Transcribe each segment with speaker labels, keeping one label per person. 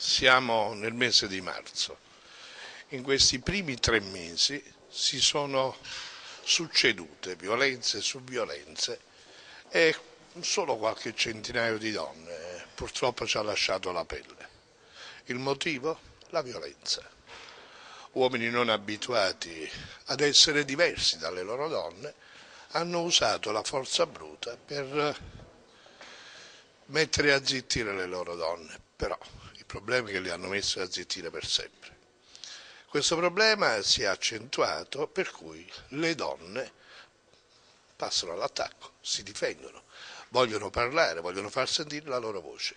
Speaker 1: Siamo nel mese di marzo. In questi primi tre mesi si sono succedute violenze su violenze e solo qualche centinaio di donne eh, purtroppo ci ha lasciato la pelle. Il motivo? La violenza. Uomini non abituati ad essere diversi dalle loro donne hanno usato la forza bruta per eh, mettere a zittire le loro donne, però problemi che li hanno messi a zittire per sempre. Questo problema si è accentuato per cui le donne passano all'attacco, si difendono, vogliono parlare, vogliono far sentire la loro voce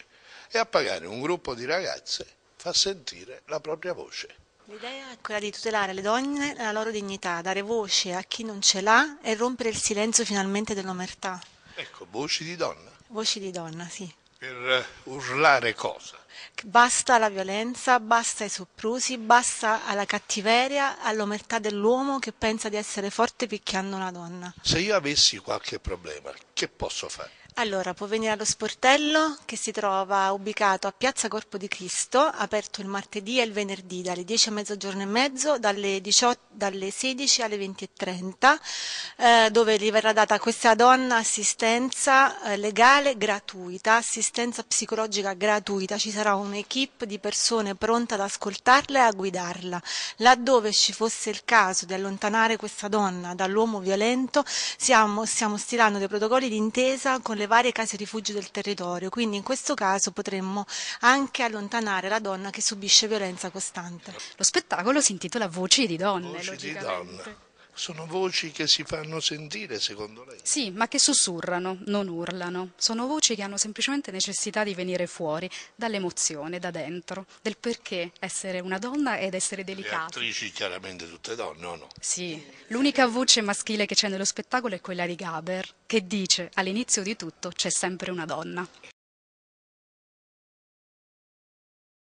Speaker 1: e a pagare un gruppo di ragazze fa sentire la propria voce.
Speaker 2: L'idea è quella di tutelare le donne e la loro dignità, dare voce a chi non ce l'ha e rompere il silenzio finalmente dell'omertà.
Speaker 1: Ecco, voci di donna.
Speaker 2: Voci di donna, sì.
Speaker 1: Per eh, urlare cosa?
Speaker 2: Basta alla violenza, basta ai soprusi, basta alla cattiveria, all'omertà dell'uomo che pensa di essere forte picchiando una donna.
Speaker 1: Se io avessi qualche problema, che posso fare?
Speaker 2: Allora, può venire allo sportello che si trova ubicato a Piazza Corpo di Cristo, aperto il martedì e il venerdì dalle 10 a mezzogiorno e mezzo, dalle, 18, dalle 16 alle 20 20.30, eh, dove gli verrà data questa donna assistenza eh, legale gratuita, assistenza psicologica gratuita. Ci sarà un'equipe di persone pronte ad ascoltarla e a guidarla. Laddove ci fosse il caso di allontanare questa donna dall'uomo violento, siamo, stiamo stilando dei protocolli d'intesa con le le varie case rifugio del territorio, quindi in questo caso potremmo anche allontanare la donna che subisce violenza costante. Lo spettacolo si intitola Voci di donne. Voci di
Speaker 1: donne sono voci che si fanno sentire, secondo lei?
Speaker 3: Sì, ma che sussurrano, non urlano. Sono voci che hanno semplicemente necessità di venire fuori dall'emozione, da dentro, del perché essere una donna ed essere delicata.
Speaker 1: Le attrici chiaramente tutte donne, o no?
Speaker 3: Sì, l'unica voce maschile che c'è nello spettacolo
Speaker 2: è quella di Gaber, che dice all'inizio di tutto c'è sempre una donna.